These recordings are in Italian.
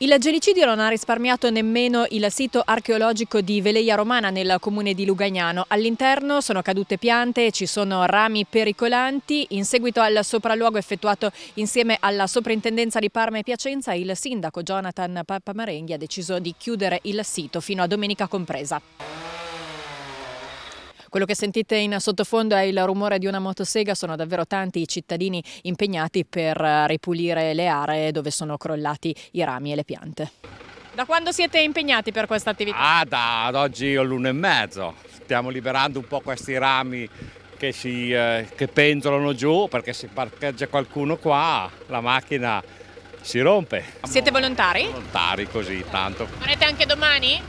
Il genicidio non ha risparmiato nemmeno il sito archeologico di Veleia Romana nel comune di Lugagnano. All'interno sono cadute piante, ci sono rami pericolanti. In seguito al sopralluogo effettuato insieme alla soprintendenza di Parma e Piacenza, il sindaco Jonathan Pappamarenghi ha deciso di chiudere il sito fino a domenica compresa. Quello che sentite in sottofondo è il rumore di una motosega, sono davvero tanti i cittadini impegnati per eh, ripulire le aree dove sono crollati i rami e le piante. Da quando siete impegnati per questa attività? Ah, da ad oggi all'uno e mezzo. Stiamo liberando un po' questi rami che, si, eh, che pendolano giù perché se parcheggia qualcuno qua la macchina si rompe. Siete volontari? Volontari così tanto. Farete anche domani?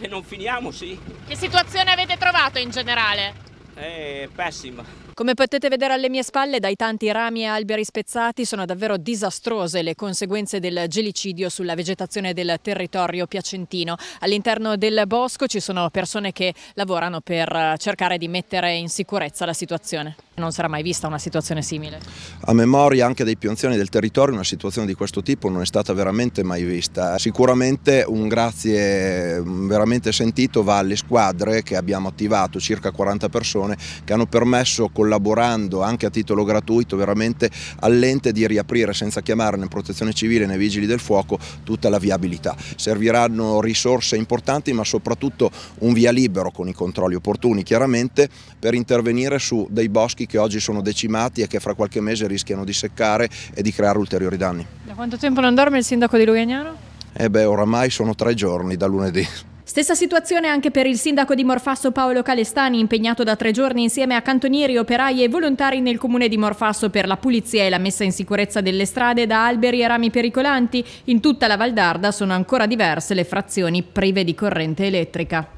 se non finiamo sì. Che situazione avete trovato in generale? È eh, pessima. Come potete vedere alle mie spalle, dai tanti rami e alberi spezzati sono davvero disastrose le conseguenze del gelicidio sulla vegetazione del territorio piacentino. All'interno del bosco ci sono persone che lavorano per eh, cercare di mettere in sicurezza la situazione non sarà mai vista una situazione simile. A memoria anche dei più anziani del territorio una situazione di questo tipo non è stata veramente mai vista. Sicuramente un grazie mm, veramente sentito va alle squadre che abbiamo attivato, circa 40 persone, che hanno permesso collaborando anche a titolo gratuito veramente all'ente di riaprire senza chiamare né protezione civile né vigili del fuoco tutta la viabilità. Serviranno risorse importanti ma soprattutto un via libero con i controlli opportuni chiaramente per intervenire su dei boschi che oggi sono decimati e che fra qualche mese rischiano di seccare e di creare ulteriori danni. Da quanto tempo non dorme il sindaco di Lugagnano? Eh beh, oramai sono tre giorni da lunedì. Stessa situazione anche per il sindaco di Morfasso Paolo Calestani, impegnato da tre giorni insieme a cantonieri, operai e volontari nel comune di Morfasso per la pulizia e la messa in sicurezza delle strade da alberi e rami pericolanti. In tutta la Valdarda sono ancora diverse le frazioni prive di corrente elettrica.